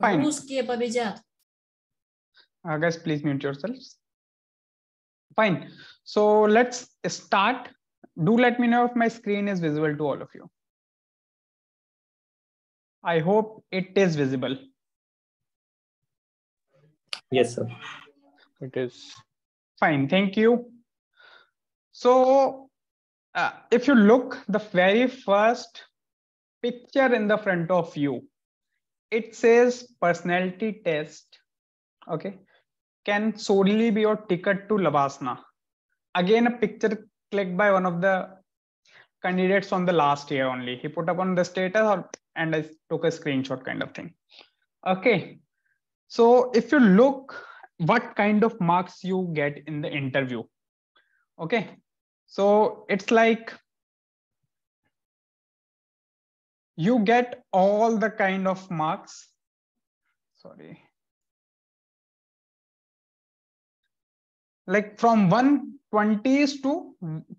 Fine. Русские победят. Uh, guys, please mute yourselves. Fine. So let's start. Do let me know if my screen is visible to all of you. I hope it is visible. Yes, sir. It is. Fine. Thank you. So uh, if you look, the very first picture in the front of you it says personality test okay can solely be your ticket to Lavasna. Again, a picture clicked by one of the candidates on the last year only. He put up on the status or, and I took a screenshot kind of thing. Okay. So if you look what kind of marks you get in the interview. Okay. So it's like you get all the kind of marks. Sorry. Like from 120s to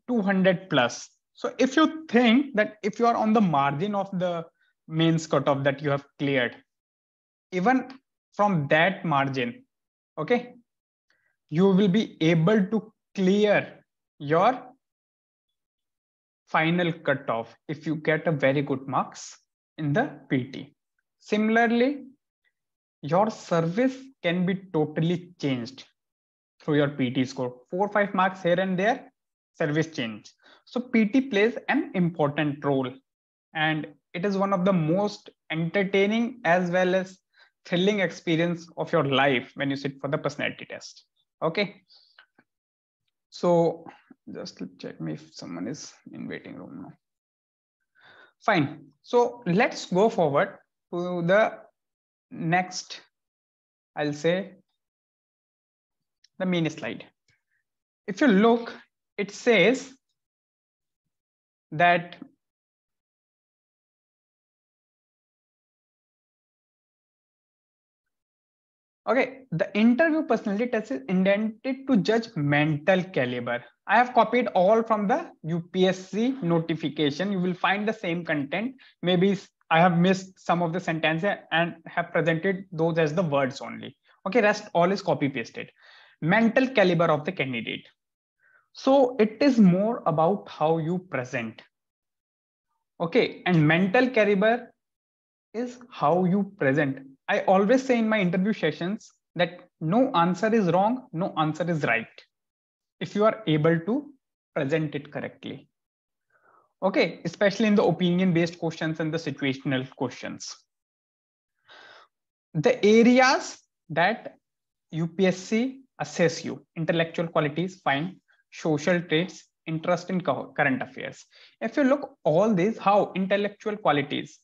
200 plus. So if you think that if you are on the margin of the mains cutoff that you have cleared, even from that margin, okay, you will be able to clear your final cutoff if you get a very good marks in the PT. Similarly, your service can be totally changed through your PT score. Four, five marks here and there, service change. So PT plays an important role and it is one of the most entertaining as well as thrilling experience of your life when you sit for the personality test. Okay. So just check me if someone is in waiting room now. Fine. So let's go forward to the next, I'll say the main slide. If you look, it says that Okay, the interview personality test is intended to judge mental caliber I have copied all from the UPSC notification. You will find the same content. Maybe I have missed some of the sentences and have presented those as the words only. Okay, rest all is copy pasted. Mental caliber of the candidate. So it is more about how you present. Okay, and mental caliber is how you present. I always say in my interview sessions that no answer is wrong, no answer is right if you are able to present it correctly. Okay, especially in the opinion based questions and the situational questions. The areas that UPSC assess you, intellectual qualities, fine, social traits, interest in current affairs. If you look all these, how intellectual qualities,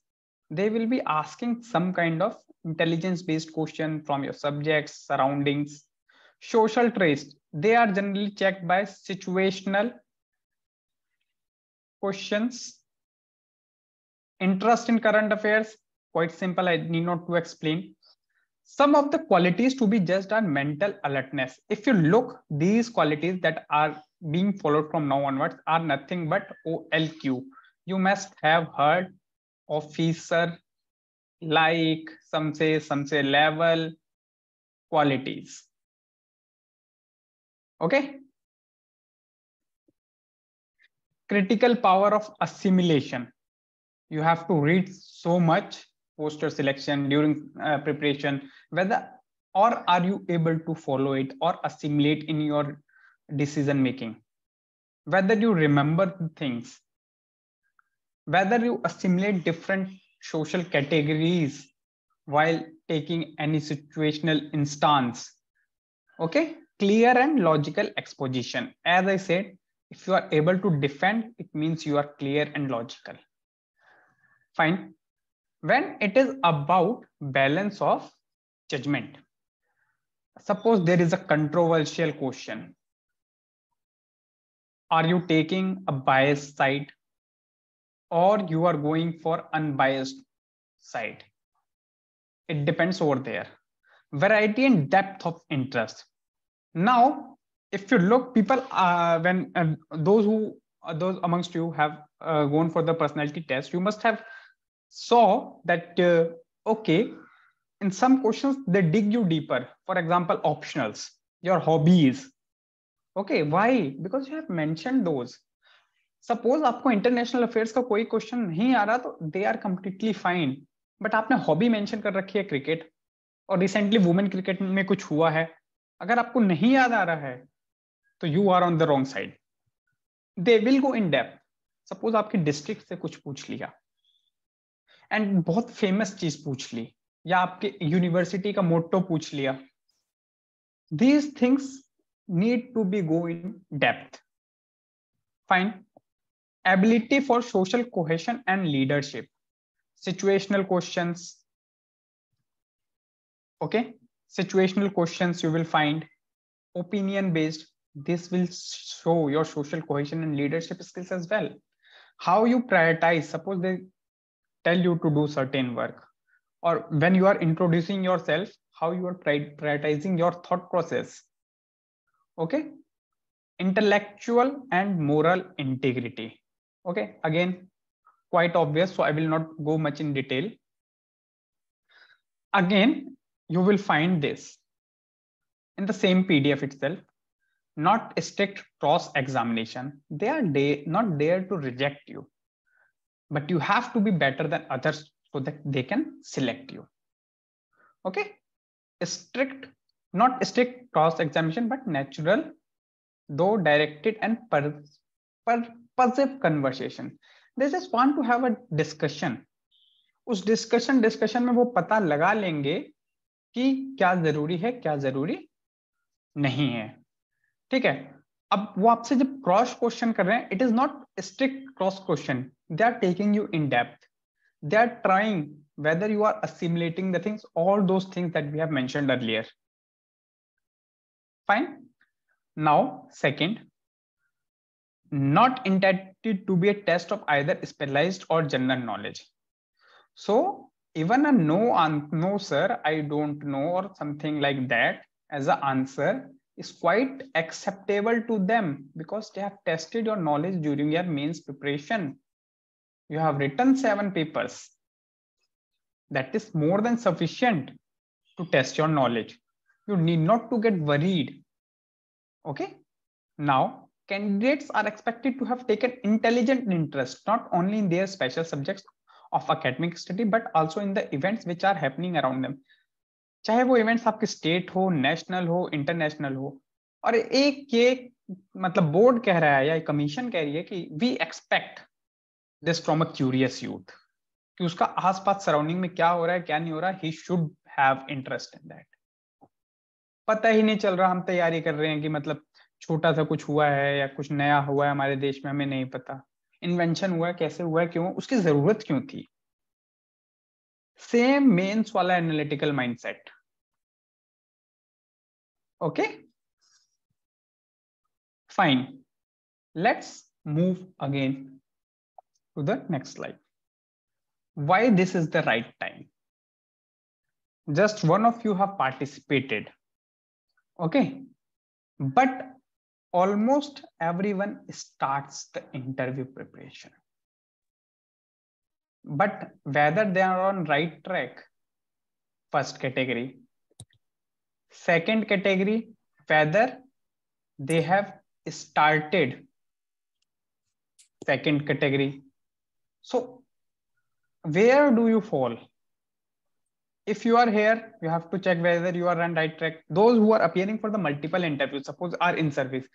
they will be asking some kind of intelligence based question from your subjects, surroundings, social traits, they are generally checked by situational questions, interest in current affairs, quite simple, I need not to explain. Some of the qualities to be judged are mental alertness. If you look, these qualities that are being followed from now onwards are nothing but OLQ. You must have heard officer, like, some say, some say level qualities. Okay. Critical power of assimilation. You have to read so much poster selection during uh, preparation, whether or are you able to follow it or assimilate in your decision making? Whether you remember things, whether you assimilate different social categories while taking any situational instance. Okay clear and logical exposition. As I said, if you are able to defend, it means you are clear and logical. Fine. When it is about balance of judgment, suppose there is a controversial question. Are you taking a biased side or you are going for unbiased side? It depends over there. Variety and depth of interest now if you look people uh, when uh, those who uh, those amongst you have uh, gone for the personality test you must have saw that uh, okay in some questions they dig you deeper for example optionals your hobbies okay why because you have mentioned those suppose आपको international affairs का कोई question नहीं आ रहा तो they are completely fine but आपने hobby mention कर रखी है क्रिकेट और रिसेंटली वुमेन क्रिकेट में कुछ हुआ है अगर आपको नहीं याद आ रहा है तो you are on the wrong side they will go in depth suppose आपके डिस्ट्रिक्ट से कुछ पूछ लिया एंड बहुत फेमस चीज पूछ ली या आपके यूनिवर्सिटी का मोटो पूछ लिया these things need to be go in depth fine ability for social cohesion and leadership situational question okay situational questions you will find opinion based this will show your social cohesion and leadership skills as well how you prioritize suppose they tell you to do certain work or when you are introducing yourself how you are prioritizing your thought process okay intellectual and moral integrity okay again quite obvious so i will not go much in detail again you will find this in the same PDF itself, not strict cross examination. They are they, not there to reject you, but you have to be better than others so that they can select you. Okay. A strict, not a strict cross examination, but natural, though directed and per, purposive conversation. They just want to have a discussion. Us discussion discussion में वो पता लगा लेंगे कि क्या जरूरी है क्या जरूरी नहीं है ठीक है अब वो आपसे जब क्रॉस क्वेश्चन कर रहे हैं it is not strict cross question they are taking you in depth they are trying whether you are assimilating the things all those things that we have mention earlier fine now second not intended to be a test of either specialised or general knowledge so even a no, no sir, I don't know or something like that as an answer is quite acceptable to them because they have tested your knowledge during your mains preparation. You have written seven papers. That is more than sufficient to test your knowledge. You need not to get worried. Okay. Now, candidates are expected to have taken intelligent interest, not only in their special subjects, of academic study but also in the events which are happening around them चाहे वो events आपके state हो national हो international हो और एक ये मतलब बोर्ड कह रहा है या कमीशन कह रही है कि we expect this from a curious youth कि उसका आसपास सराउंडिंग में क्या हो रहा है क्या नहीं हो रहा he should have interest in that पता ही नहीं चल रहा हम तैयारी कर रहे हैं कि मतलब छोटा सा कुछ हुआ है या कुछ नया हुआ है हमारे देश में हमें नहीं पता इन्वेंशन हुआ कैसे हुआ क्यों उसकी जरूरत क्यों थी सेम मेंस वाला analytical mindset okay fine let's move again to the next slide why this is the right time just one of you have participated okay but almost everyone starts the interview preparation. But whether they are on right track, first category. Second category, whether they have started second category. So where do you fall? if you are here you have to check whether you are on right track those who are appearing for the multiple interviews suppose are in service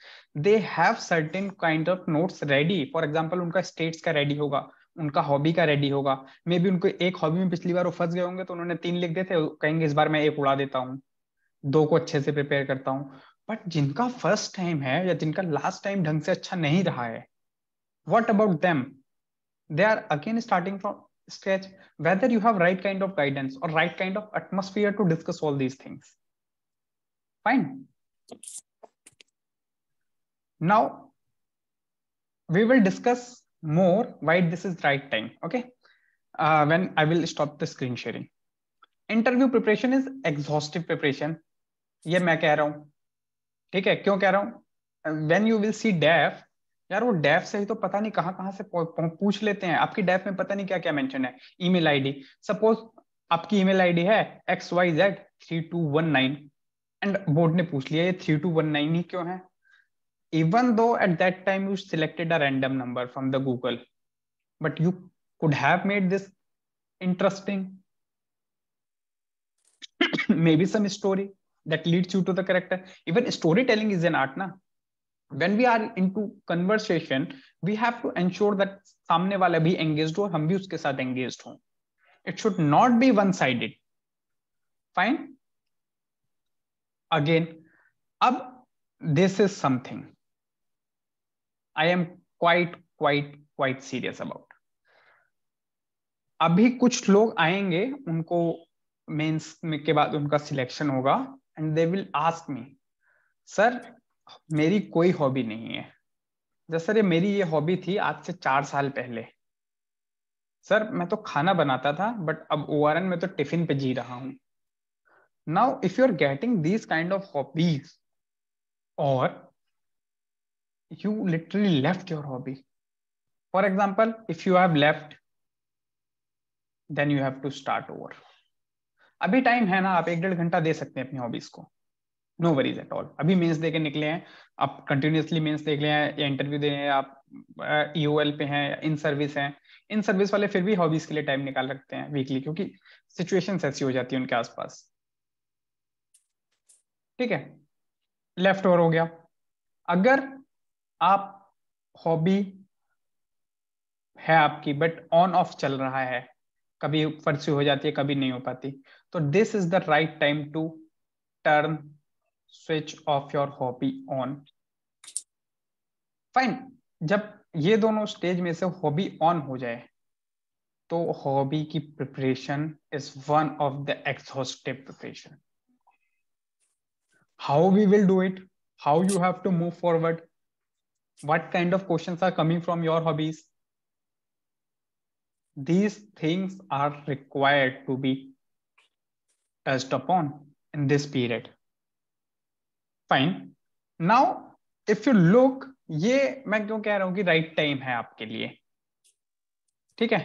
they have certain kind of notes ready for example unka states ka ready hoga उनका hobby का ready होगा may be उनको एक hobby में पिछली बार वो फंस गए होंगे तो उन्होंने तीन लिख देते कहेंगे इस बार मैं एक उड़ा देता हूँ दो को अच्छे से प्रिपेयर करता हूँ बट जिनका फर्स्ट टाइम है या जिनका लास्ट टाइम ढंग से अच्छा नहीं रहा है what about them they are again starting from sketch whether you have right kind of guidance or right kind of atmosphere to discuss all these things. Fine. Now, we will discuss more why this is right time, okay? Uh, when I will stop the screen sharing. Interview preparation is exhaustive preparation. Yeah, कह रहा हूँ ठीक है when you will see DAF, यार वो def से ही तो पता नहीं कहाँ कहाँ से पूछ लेते हैं आपकी डेफ में पता नहीं क्या क्या मेंशन है ईमेल आईडी सपोज आपकी ईमेल आईडी है X Y Z three two one nine and board ने पूछ लिया ये थ्री टू वन नाइन ही क्यों है even though at that time you selected a random number from the Google but you could have made this interesting maybe some story that leads you to the character even story telling is an art ना when we are into conversation we have to ensure that samne wale bhi engaged ho hum bhi uske sath engaged ho it should not be one sided fine again ab this is something i am quite quite quite serious about abhi kuch log aayenge unko mains ke baad unka selection hoga and they will ask me sir मेरी कोई hobby नहीं है जैसे sir ये मेरी ये hobby थी आज से चार साल पहले सर मैं तो खाना बनाता था बट अब ओ में तो टिफिन पे जी रहा हूं now if you are getting these kind of hobbies or you literally left your hobby for example if you have left then you have to start over अभी टाइम है ना आप एक डेढ़ घंटा दे सकते हैं अपनी हॉबीज को नो वरीज एट ऑल अभी मेंस दे के निकले हैं आप कंटिन्यूसली मेंस देख लें या इंटरव्यू दे रहे हैं आप ई e पे हैं इन सर्विस हैं इन सर्विस वाले फिर भी हॉबीज के लिए टाइम निकाल रखते हैं वीकली क्योंकि सिचुएशन ऐसी हो जाती है उनके आसपास ठीक है लेफ्ट ओवर हो गया अगर आप हॉबी है आपकी बट ऑन ऑफ चल रहा है कभी परस्यू हो जाती है कभी नहीं हो पाती तो this is the right time to turn switch off your hobby on fine जब ये दोनों स्टेज में से हॉबी ऑन हो जाए तो हॉबी की preparation is one of the exhaustive preparation how we will do it how you have to move forward what kind of question are coming from your hobbies these things are required to be touched upon in this period fine now if you look ये मैं क्यों कह रहा हूं कि right right time है आपके लिए ठीक है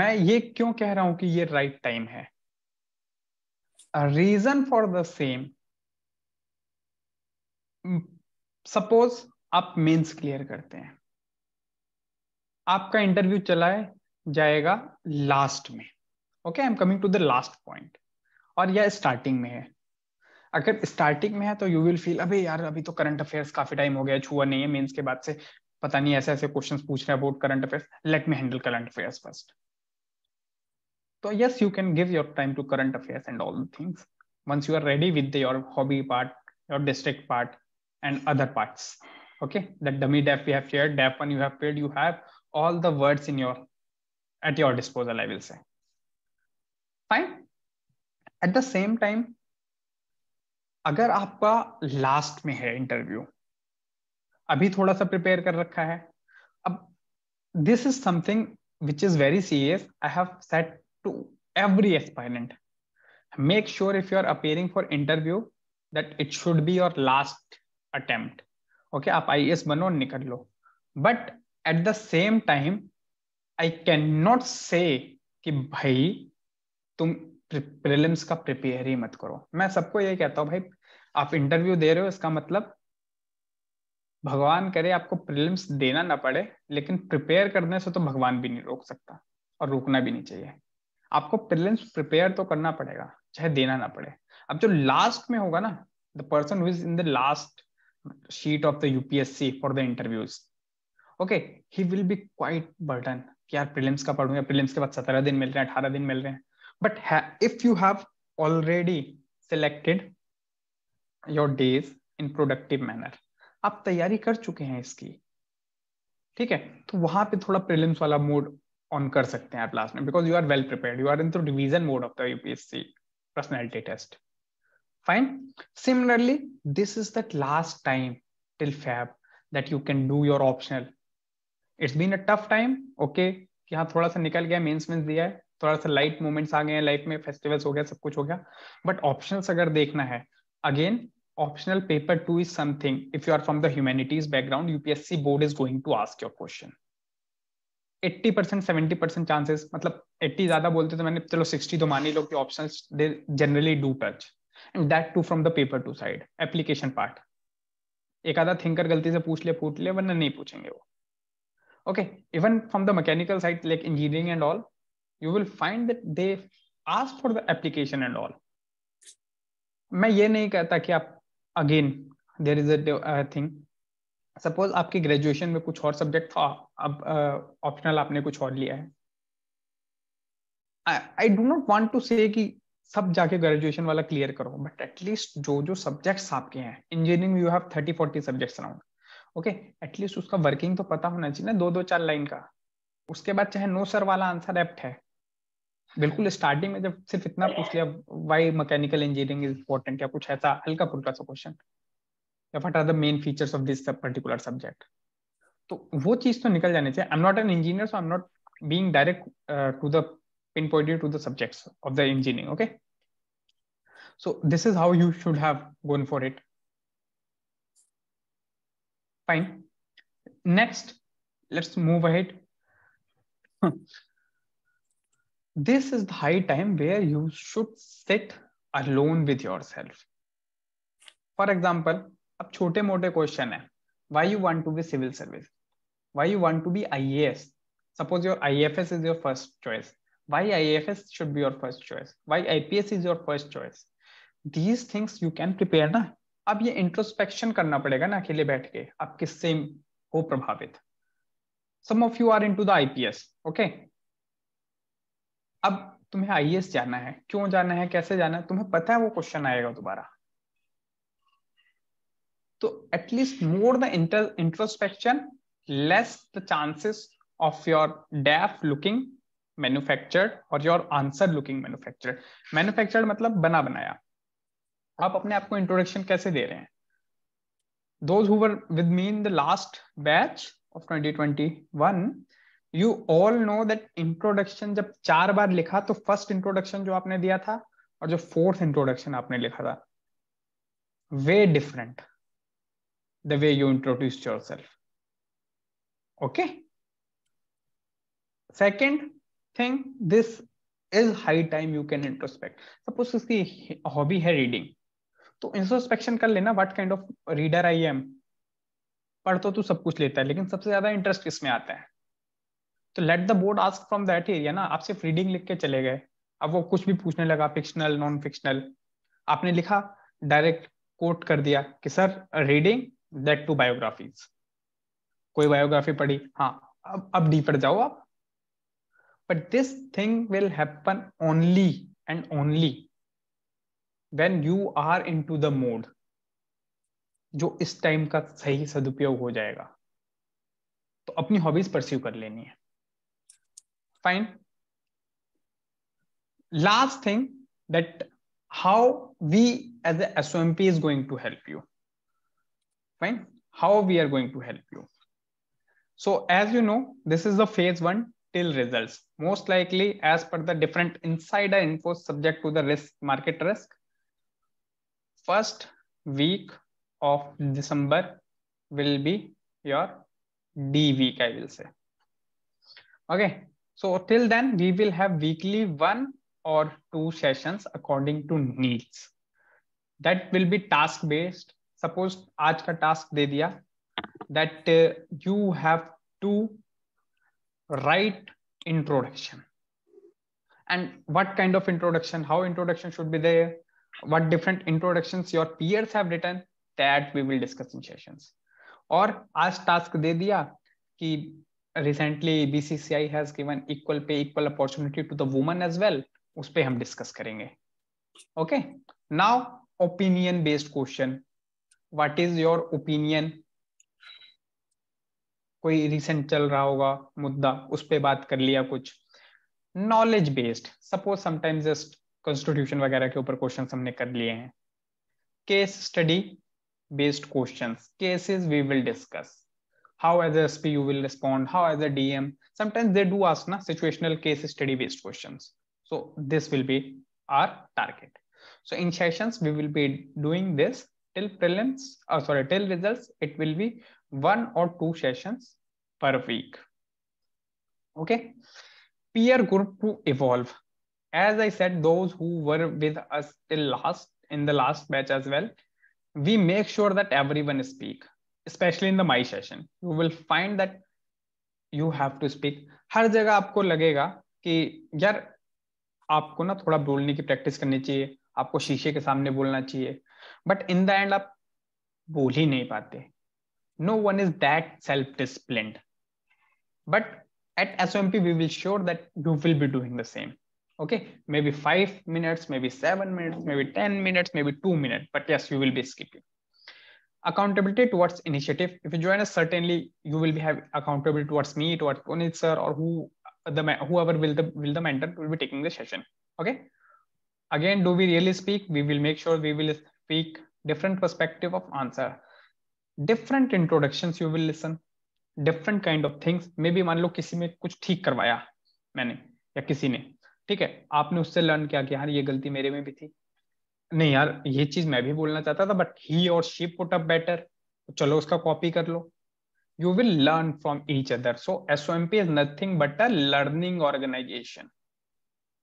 मैं ये क्यों कह रहा हूं कि ये राइट right टाइम है reason for the same suppose आप मेंस क्लियर करते हैं आपका इंटरव्यू चलाए जाएगा लास्ट में okay I am coming to the last point और यह स्टार्टिंग में है अगर स्टार्टिंग में है तो यू विल फील अभी यार अभी तो करंट अफेयर्स काफी टाइम हो गया छुआ नहीं है मेंस के बाद से पता नहीं ऐसे ऐसे क्वेश्चन पूछ रहे about current affairs let me handle current affair first तो yes you can give your time to current affair and all things once you are ready with your hobby part your district part and other parts okay that dummy DAF you have share DAF one you have paid you have all the words in your at your disposal I will say fine at the same time अगर आपका last में है interview अभी थोड़ा सा prepare कर रखा है अब this is something which is very serious I have set to every aspirant make sure if you are appearing for interview that it should be your last attempt okay आप IAS बनो निकल लो but at the same time I can not say भाई तुम prelims का prepare ही मत करो मैं सबको ये कहता हूँ भाई आप इंटरव्यू दे रहे हो इसका मतलब भगवान करे आपको प्रिलिम्स देना ना पड़े लेकिन प्रिपेयर करने से तो भगवान भी नहीं रोक सकता और रोकना भी नहीं चाहिए आपको प्रिलिम्स प्रिपेयर तो करना पड़ेगा चाहे देना ना पड़े अब जो लास्ट में होगा ना the person who is in the last seat of the UPSC for the interviews okay he will be quite burden यार प्रिलिम्स का पढ़ूंगा प्रिलिम्स के बाद सत्रह दिन मिल रहे हैं अठारह दिन मिल रहे हैं but if you have already selected your days in productive manner आप तैयारी कर चुके हैं इसकी ठीक है तो वहां पे थोड़ा प्रीलिम्स वाला मोड ऑन कर सकते हैं आप लास्ट में because you are well prepared you are in revision mode of the UPSC personality test fine similarly this is that last time till Feb that you can do your optional it's been a tough time okay यहाँ थोड़ा सा निकल गया mains में दिया है थोड़ा सा लाइट मोमेंट्स आ गए हैं लाइफ में फेस्टिवल्स हो गया सब कुछ हो गया बट ऑप्शनल्स अगर देखना है again optional paper two is something if you are from the humanities background UPSC board is going to ask your question 80 percent seventy percent chances मतलब 80 ज्यादा बोलते तो मैंने चलो 60 तो मान ही लो कि options they generally do touch and that too from the paper two side application part एक आधा थिंकर गलती से पूछ ले फूट ले वरना नहीं पूछेंगे वो okay even from the mechanical side like engineering and all you will find that they ask for the application and all मैं ये नहीं कहता कि आप again there is thing suppose आपके ग्रेजुएशन में कुछ और सब्जेक्ट था अब ऑप्शनल uh, आपने कुछ और लिया है I do not want to say सब जाके ग्रेजुएशन वाला क्लियर करो बट एटलीस्ट जो जो सब्जेक्ट्स आपके हैं engineering you have thirty forty subjects around okay at least उसका वर्किंग तो पता होना चाहिए ना दो दो चार लाइन का उसके बाद चाहे नो सर वाला आंसर एप्ट है बिल्कुल स्टार्टिंग में जब सिर्फ इतना पूछ लिया why mechanical engineering is important या कुछ ऐसा हल्का फुल्का सा क्वेश्चन या what are the main features of this particular subject तो वो चीज तो निकल जाने चाहिए I am not an engineer so I am not being direct to the pin pointed to the subjects of the engineering okay so this is how you should have gone for it fine next let's move ahead this is the high time where you should sit alone with yourself for example ab chote mote question hai why you want to be civil service why you want to be ias suppose your ifs is your first choice why ifs should be your first choice why ips is your first choice these things you can prepare ना अब ये introspection करना पड़ेगा ना अकेले बैठ के आप किससे ho prabhavit some of you are into the ips okay अब तुम्हें आई e जाना है क्यों जाना है कैसे जाना है तुम्हें पता है वो क्वेश्चन आएगा दोबारा तो at least more the introspection less the chances of your DAF looking manufactured और your answer looking manufactured manufactured मतलब बना बनाया आप अपने आप को इंट्रोडक्शन कैसे दे रहे हैं those who with mean the last batch of twenty of you all know that introduction जब चार बार लिखा तो फर्स्ट इंट्रोडक्शन जो आपने दिया था और जो फोर्थ इंट्रोडक्शन आपने लिखा था way different the way you introduce yourself okay second thing this is high time you can introspect suppose उसकी हॉबी है रीडिंग तो इंट्रोस्पेक्शन कर लेना what kind of reader I am पढ़ तो तू सब कुछ लेता है लेकिन सबसे ज्यादा इंटरेस्ट किसमें आता है तो let the board ask from that area ना आप सिर्फ रीडिंग लिख के चले गए अब वो कुछ भी पूछने लगा फिक्शनल नॉन फिक्शनल आपने लिखा डायरेक्ट कोट कर दिया कि sir reading that too biographies कोई बायोग्राफी पढ़ी हाँ अब अब डीपर जाओ आप but this thing will happen only and only when you are into the mode जो इस टाइम का सही सदुपयोग हो जाएगा तो अपनी हॉबीज परस्यू कर लेनी है Fine. Last thing that how we as the SOMP is going to help you. Fine. How we are going to help you. So as you know, this is the phase one till results. Most likely as per the different insider info subject to the risk market risk. First week of December will be your D week, I will say. Okay. So till then, we will have weekly one or two sessions according to needs. That will be task based. Suppose आज का task दे दिया that uh, you have to write introduction. And what kind of introduction, how introduction should be there, what different introductions your peers have written, that we will discuss in sessions. Or आज task दे दिया कि recently BCCI has given equal pay equal opportunity to the woman as well उस पर हम discuss करेंगे okay now opinion based question what is your opinion कोई recent चल रहा होगा मुद्दा उस पर बात कर लिया कुछ knowledge based suppose sometimes just constitution वगैरह के ऊपर क्वेश्चन हमने कर लिए हैं case study based question cases we will discuss how as a sp you will respond how as a dm sometimes they do ask na situational case study based questions so this will be our target so in sessions we will be doing this till prelims or uh, sorry till results it will be one or two sessions per week okay peer group to evolve as i said those who were with us till last in the last batch as well we make sure that everyone speak specially in the my session you will find that you have to speak हर जगह आपको लगेगा कि यार आपको ना थोड़ा बोलने की प्रैक्टिस करनी चाहिए आपको शीशे के सामने बोलना चाहिए बट इन द एंड आप बोल ही नहीं पाते no one is that self discipline but at SOMP, we will show that you will be doing the same. Okay, maybe five minutes, maybe seven minutes, maybe 10 minutes, maybe two minutes, but yes, you will be skipping. accountability towards initiative if you join us certainly you will be have accountability towards me towards Konit sir or who the whoever will the will the mentor will be taking the session okay again do we really speak we will make sure we will speak different perspective of answer different introductions you will listen different kind of things maybe be मान लो किसी में कुछ ठीक करवाया मैंने या किसी ने ठीक है आपने उससे लर्न क्या किया यार ये गलती मेरे में भी थी नहीं यार ये चीज मैं भी बोलना चाहता था बट ही और शी पुट अप बेटर चलो उसका कॉपी कर लो you will learn from each other so S O M P is nothing but a learning organisation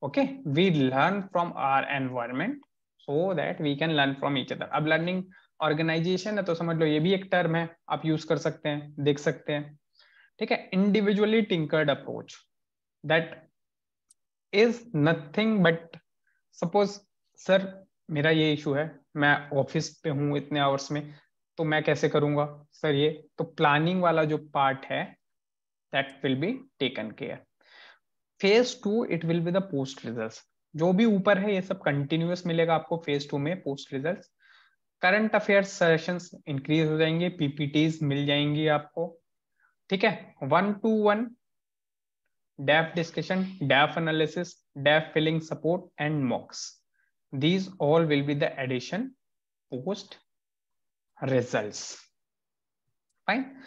okay we learn from our environment so that we can learn from each other अब learning organisation है तो समझ लो ये भी एक term है आप use कर सकते हैं देख सकते हैं ठीक है individually tinkered approach that is nothing but suppose sir मेरा ये इशू है मैं ऑफिस पे हूँ इतने आवर्स में तो मैं कैसे करूँगा सर ये तो प्लानिंग वाला जो पार्ट है that will be taken care phase two it will be the post result जो भी ऊपर है ये सब कंटिन्यूस मिलेगा आपको फेज टू में post result current affair session increase हो जाएंगे पीपीटीज मिल जाएंगी आपको ठीक है one to one DAF discussion DAF analysis DAF filling support and mocks these all will be the addition post results fine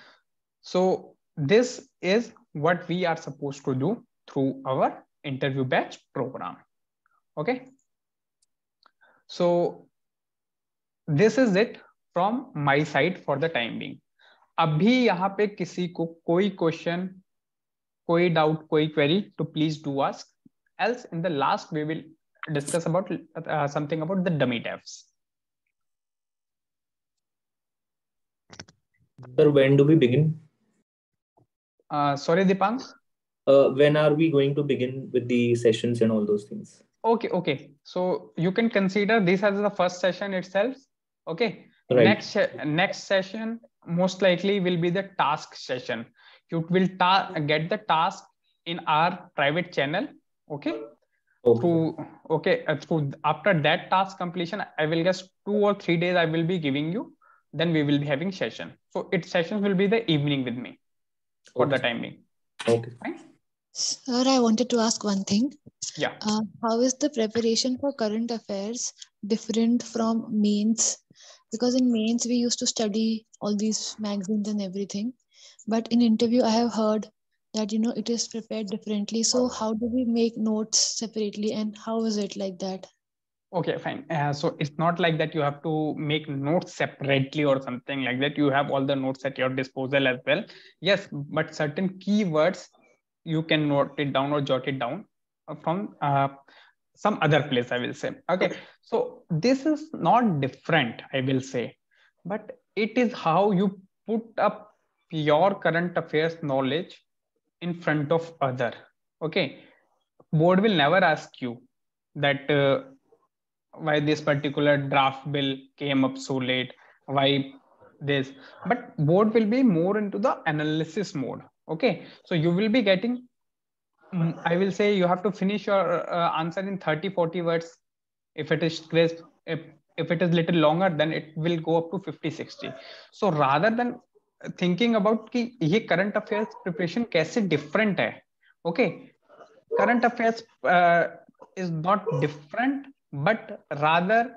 so this is what we are supposed to do through our interview batch program okay so this is it from my side for the time being अभी यहाँ पे किसी को कोई question कोई doubt कोई query तो please do ask else in the last we will discuss about uh, something about the dummy devs. Sir, when do we begin? Uh, sorry, Dipan. Uh, when are we going to begin with the sessions and all those things? Okay, okay. So you can consider this as the first session itself. Okay. Right. Next next session most likely will be the task session. You will ta- get the task in our private channel. Okay okay. to okay uh, after that task completion i will guess two or three days i will be giving you then we will be having session so it sessions will be the evening with me for okay. the timing okay right? sir i wanted to ask one thing yeah uh, how is the preparation for current affairs different from mains because in mains we used to study all these magazines and everything but in interview i have heard that you know it is prepared differently so how do we make notes separately and how is it like that okay fine uh, so it's not like that you have to make notes separately or something like that you have all the notes at your disposal as well yes but certain keywords you can note it down or jot it down from uh, some other place i will say okay so this is not different i will say but it is how you put up your current affairs knowledge in front of other okay board will never ask you that uh, why this particular draft bill came up so late why this but board will be more into the analysis mode okay so you will be getting mm, i will say you have to finish your uh, answer in 30 40 words if it is crisp if, if it is little longer then it will go up to 50 60 so rather than thinking about कि ये current affairs preparation कैसे different है okay current affairs is not different but rather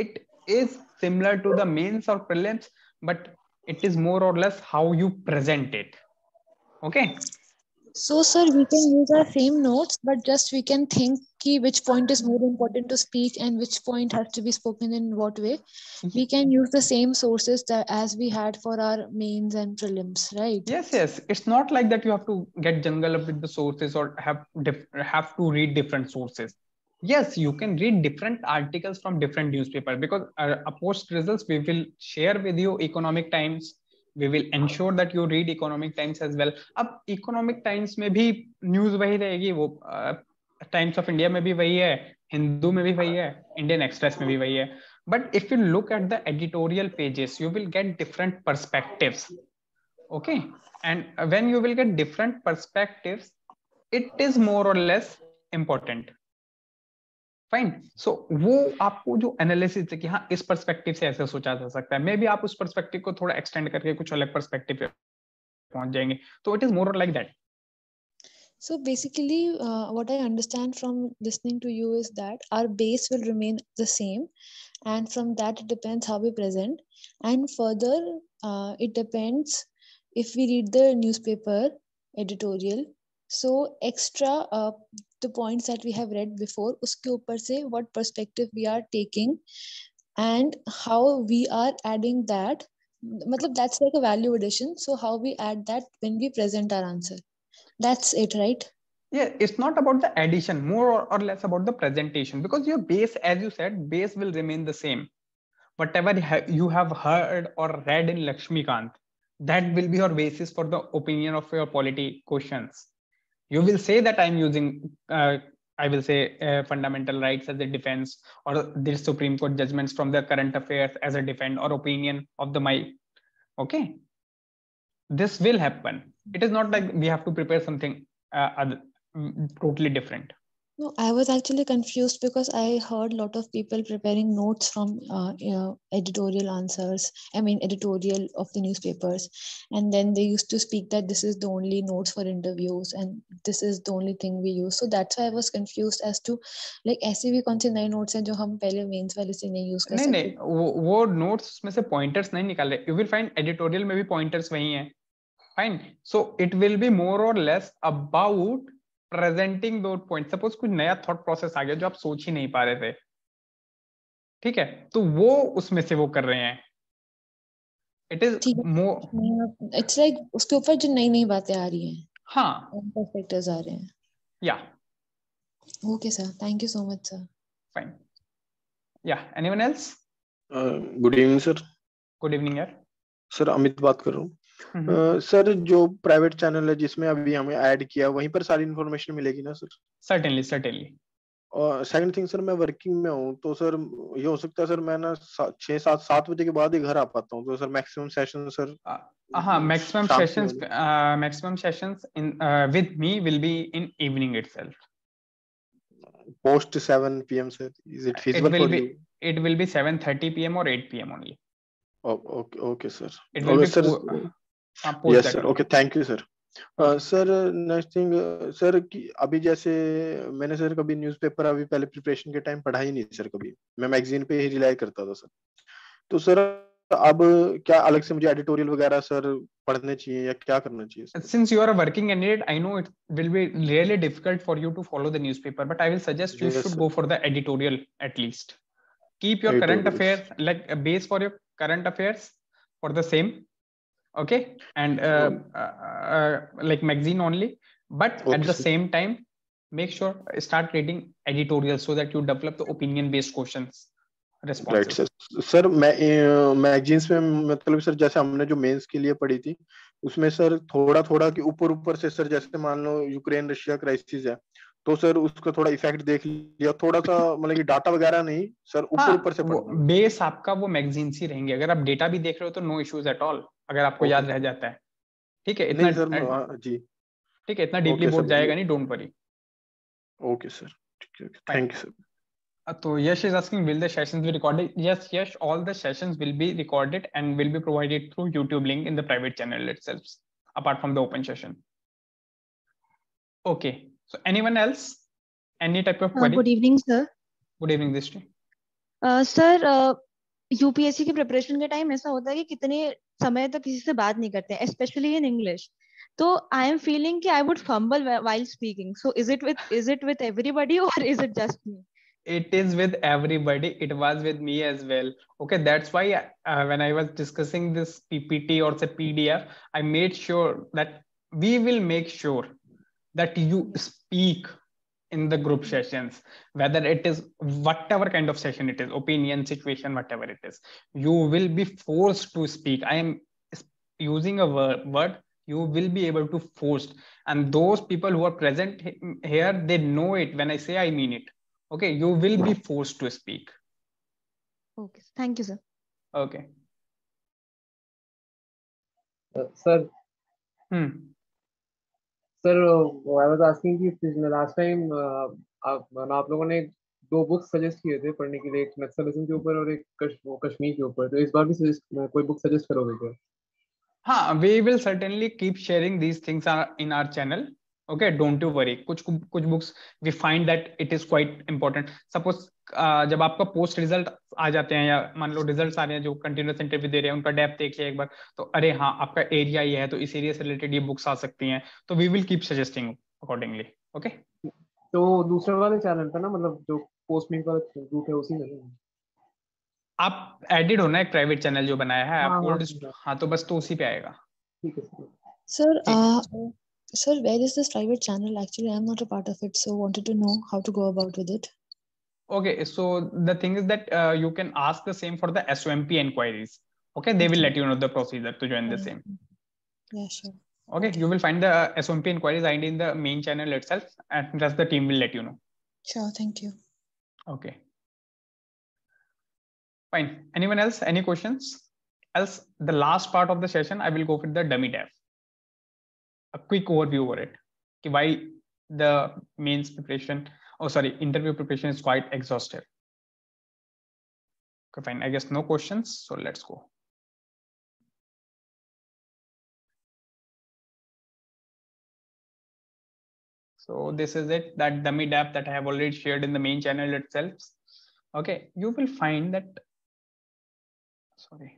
it is similar to the mains और prelims but it is more और less how you present it okay So, sir, we can use our same notes, but just we can think ki which point is more important to speak and which point has to be spoken in what way. Mm-hmm. We can use the same sources that as we had for our mains and prelims, right? Yes, yes. It's not like that you have to get jungle up with the sources or have have to read different sources. Yes, you can read different articles from different newspaper because our uh, post results we will share with you Economic Times, we will ensure that you read Economic Times as well अब Economic Times में भी news वही रहेगी वो times of India में भी वही है हिंदू में भी वही है इंडियन एक्सप्रेस में भी वही है but if you look at the editorial pages you will get different perspectives okay and when you will get different perspectives it is more or less important fine so वो आपको जो analysis है कि हाँ इस परस्पेक्टिव से ऐसे सोचा जा सकता है मे भी आप उस परस्पेक्टिव को थोड़ा एक्सटेंड करके कुछ अलग परस्पेक्टिव पहुंच जाएंगे तो it is more like that So basically, uh, what I understand from listening to you is that our base will remain the same, and from that, it depends how we present. And further, uh, it depends if we read the newspaper editorial, so extra the points that we have read before उसके ऊपर से what perspective we are taking and how we are adding that मतलब that's like a value addition so how we add that when we present our answer that's it right yeah it's not about the addition more or, or, less about the presentation because your base as you said base will remain the same whatever you have heard or read in lakshmikant that will be your basis for the opinion of your polity questions you will say that i'm using uh, i will say uh, fundamental rights as a defense or the supreme court judgments from the current affairs as a defense or opinion of the my okay this will happen it is not like we have to prepare something uh, other, totally different no, I was actually confused because I heard a lot of people preparing notes from uh, you know, editorial answers, I mean, editorial of the newspapers. And then they used to speak that this is the only notes for interviews and this is the only thing we use. So that's why I was confused as to like ऐसे भी nine notes and जो हम पहले mains वाले से a use कर सकते नहीं वो, वो notes में से pointers नहीं You will find editorial maybe pointers वही Fine. So it will be more or less about presenting दो पॉइंट सपोज कुछ नया थॉट प्रोसेस आ गया जो आप सोच ही नहीं पा रहे थे ठीक है तो वो उसमें से वो कर रहे हैं it is more it's like उसके ऊपर जो नई नई बातें आ रही हैं हाँ पर्सपेक्टिव्स आ रहे हैं या okay sir thank you so much sir fine या anyone else good evening sir good evening यार सर अमित बात कर रहा हूँ हम्म। सर Uh, जो प्राइवेट चैनल है जिसमें अभी हमें ऐड किया वहीं पर सारी इन्फॉर्मेशन मिलेगी ना सर सर्टेनली सर्टेनली और सेकंड थिंग सर मैं वर्किंग में हूँ तो सर ये हो सकता है सर मैं ना छः सात सात बजे के बाद ही घर आ पाता हूँ तो सर मैक्सिमम सेशन सर हाँ maximum session maximum session in with me will be in evening itself post 7 pm sir is it feasible it will for be, you it will be 7:30 pm or 8 pm only oh, okay okay sir it will okay, be sir uh, yes sir okay thank you sir sir next thing sir कि अभी जैसे मैंने sir कभी newspaper अभी पहले preparation के time पढ़ा ही नहीं सर कभी मैं मैगजीन पे ही रिलाई करता था सर तो सर अब क्या अलग से मुझे एडिटोरियल वगैरह सर पढ़ने चाहिए या क्या करना चाहिए since you are a working candidate I know it will be really difficult for you to follow the newspaper but I will suggest you should go for the editorial at least keep your current affair like base for your current affairs for the same okay and uh, uh, uh, like magazine only but okay. at the same time make sure start reading editorials so that you develop the opinion based questions right sir sir magazines में मतलब sir जैसे हमने जो mains के लिए पढ़ी थी उसमें सर थोड़ा थोड़ा कि ऊपर ऊपर से सर जैसे मान लो यूक्रेन रशिया क्राइसिस है तो सर उसका थोड़ा इफेक्ट देख लिया थोड़ा सा मतलब कि डाटा वगैरह नहीं सर हाँ, ऊपर ऊपर से बेस आपका वो मैगजीन्स ही रहेंगे अगर आप डेटा भी देख रहे हो तो नो इश्यूज एट ऑल अगर आपको याद रह जाता है ठीक है इतना हाँ, जी ठीक है इतना डीपली बोर्ड जाएगा नहीं don't worry okay sir thank you sir तो Yash is asking will the sessions be recorded yes Yash all the sessions will be recorded and will be provided through YouTube link in the private channel itself apart from the open session okay so anyone else any type of query good evening sir good evening this sir UPSC के preparation के time ऐसा होता है कि कितने समय तक किसी से बात नहीं करते स्पेशली इन इंग्लिश तो आई एम फीलिंग कि I would fumble while speaking so is it with is it with everybody और is it just me it is with everybody it was with me as well okay that's why uh, when i was discussing this ppt or say pdf i made sure that we will make sure that you speak in the group sessions whether it is whatever kind of session it is opinion situation whatever it is you will be forced to speak i am using a word you will be able to force and those people who are present here they know it when i say i mean it okay you will be forced to speak okay thank you sir okay uh, sir hmm sir I was asking कि last time uh, आप मैंने आप लोगों ने दो books suggest किए थे पढ़ने के लिए एक नक्सलिज्म के ऊपर और एक कश, कश्मीर के ऊपर तो इस बार भी सजेस्ट कोई बुक सजेस्ट करोगे क्या हाँ we will certainly keep sharing these things in our channel okay don't you worry कुछ कुछ books we find that it is quite important suppose जब आपका पोस्ट रिजल्ट आ जाते हैं या मान लो रिजल्ट आ रहे हैं जो कंटिन्यूस इंटरव्यू दे रहे हैं उनका डेप देख लिया एक बार तो अरे हाँ आपका एरिया ये है तो इस एरिया से रिलेटेड ये बुक्स आ सकती हैं तो we will keep suggesting accordingly okay तो दूसरे वाले चैनल पे ना मतलब जो पोस्टमेंट वाला ग्रुप है उसी में आप एडिड होना एक प्राइवेट चैनल जो बनाया है आप ओल्ड हाँ, हाँ, हाँ।, हाँ तो बस तो उसी पे आएगा sir sir where is this private channel actually I am not a part of it so wanted to know how to go about with it Okay, so the thing is that uh, you can ask the same for the SOMP inquiries. Okay, they will let you know the procedure to join the mm-hmm. same. Yeah, sure. Okay, you will find the SOMP inquiries ID in the main channel itself, and just the team will let you know. Sure, thank you. Okay. Fine. Anyone else? Any questions? Else, the last part of the session, I will go with the dummy dev. A quick overview over it. Okay, why the mains preparation oh sorry interview preparation is quite exhaustive okay fine i guess no questions so let's go so this is it that dummy dap that i have already shared in the main channel itself okay you will find that sorry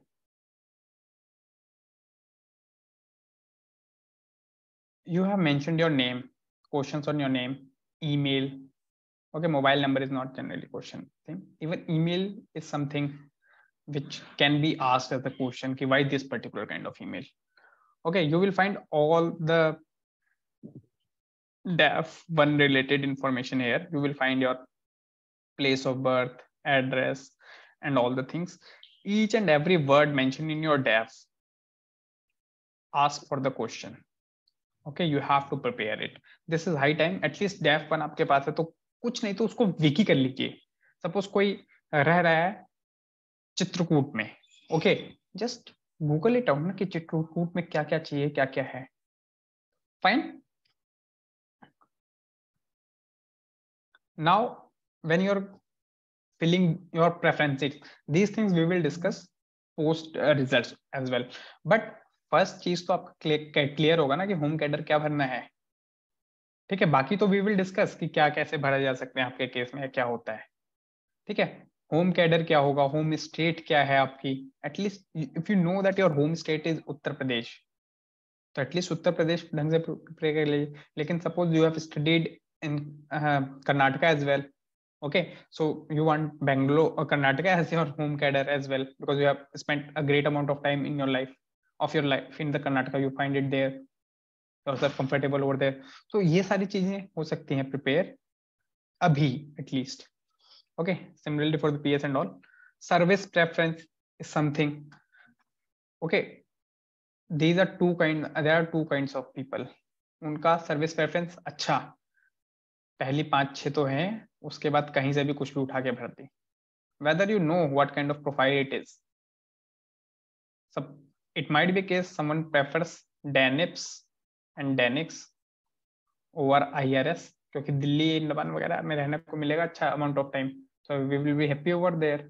you have mentioned your name questions on your name email okay mobile number is not generally question thing even email is something which can be asked as a question why this particular kind of email okay you will find all the def one related information here you will find your place of birth address and all the things each and every word mentioned in your def ask for the question okay you have to prepare it this is high time at least def one aapke paas hai to कुछ नहीं तो उसको विकी कर लीजिए suppose कोई रह रहा है चित्रकूट में okay just Google it out ना कि चित्रकूट में क्या क्या चाहिए क्या क्या है fine now when you are filling your these these things we will discuss post results as well but first चीज तो आपका क्लियर होगा ना कि होम कैडर क्या भरना है ठीक है बाकी तो वी विल डिस्कस कि क्या कैसे भरा जा सकते हैं आपके केस में क्या होता है ठीक है होम कैडर क्या होगा होम स्टेट क्या है आपकी at least if you know that your home state is Uttar Pradesh तो एटलीस्ट उत्तर प्रदेश ढंग से प्रे कर लीजिए लेकिन suppose you have studied in Karnataka as well okay so you want Bangalore Karnataka as your home cadre as well because you have spent a great amount of time in your life of your life in the Karnataka you find it there सब comfortable over there तो ये सारी चीजें हो सकती हैं prepare अभी at least okay similarly for the PS and all service preference is something okay these are two kind there are two kind of people उनका सर्विस प्रेफरेंस अच्छा पहली पांच छह तो है उसके बाद कहीं से भी कुछ भी उठा के भर दी whether you know what kind of profile it is सब it might be case someone prefers DANIPS and DANICS over I R S क्योंकि दिल्ली इंडमान वगैरह में रहने को मिलेगा अच्छा amount of time so we will be happy over there